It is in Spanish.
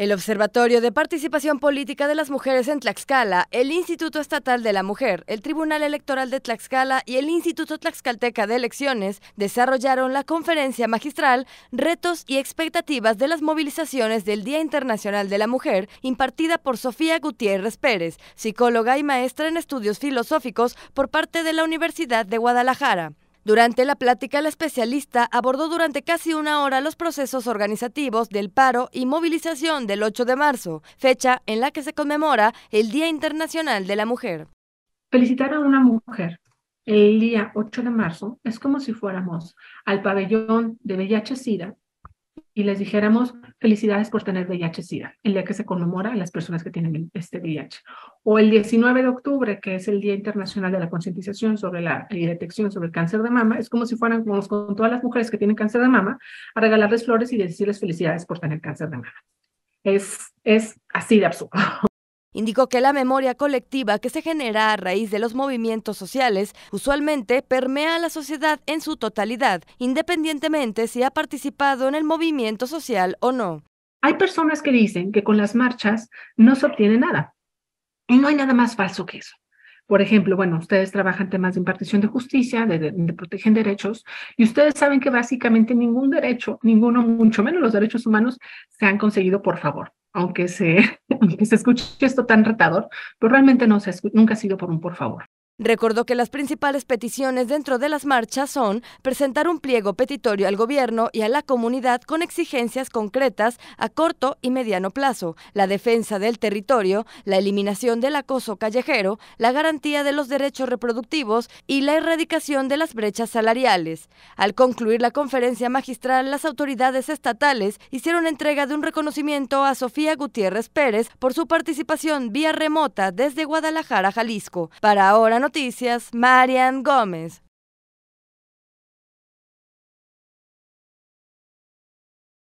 El Observatorio de Participación Política de las Mujeres en Tlaxcala, el Instituto Estatal de la Mujer, el Tribunal Electoral de Tlaxcala y el Instituto Tlaxcalteca de Elecciones desarrollaron la conferencia magistral Retos y expectativas de las movilizaciones del Día Internacional de la Mujer, impartida por Sofía Gutiérrez Pérez, psicóloga y maestra en estudios filosóficos por parte de la Universidad de Guadalajara. Durante la plática, la especialista abordó durante casi una hora los procesos organizativos del paro y movilización del 8 de marzo, fecha en la que se conmemora el Día Internacional de la Mujer. Felicitar a una mujer el día 8 de marzo es como si fuéramos al pabellón de Bella sida y les dijéramos felicidades por tener VIH-Sida, el día que se conmemora a las personas que tienen este VIH. O el 19 de octubre, que es el Día Internacional de la Concientización sobre la y Detección sobre el Cáncer de Mama, es como si fueran como con todas las mujeres que tienen cáncer de mama a regalarles flores y decirles felicidades por tener cáncer de mama. Es, es así de absurdo. Indicó que la memoria colectiva que se genera a raíz de los movimientos sociales usualmente permea a la sociedad en su totalidad, independientemente si ha participado en el movimiento social o no. Hay personas que dicen que con las marchas no se obtiene nada. Y no hay nada más falso que eso. Por ejemplo, bueno, ustedes trabajan temas de impartición de justicia, de, de, de, protegen derechos, y ustedes saben que básicamente ningún derecho, ninguno, mucho menos los derechos humanos, se han conseguido por favor, aunque se aunque se escuche esto tan retador, pero realmente no se nunca ha sido por un por favor. Recordó que las principales peticiones dentro de las marchas son presentar un pliego petitorio al gobierno y a la comunidad con exigencias concretas a corto y mediano plazo, la defensa del territorio, la eliminación del acoso callejero, la garantía de los derechos reproductivos y la erradicación de las brechas salariales. Al concluir la conferencia magistral, las autoridades estatales hicieron entrega de un reconocimiento a Sofía Gutiérrez Pérez por su participación vía remota desde Guadalajara, Jalisco. Para ahora Noticias, Marian Gómez.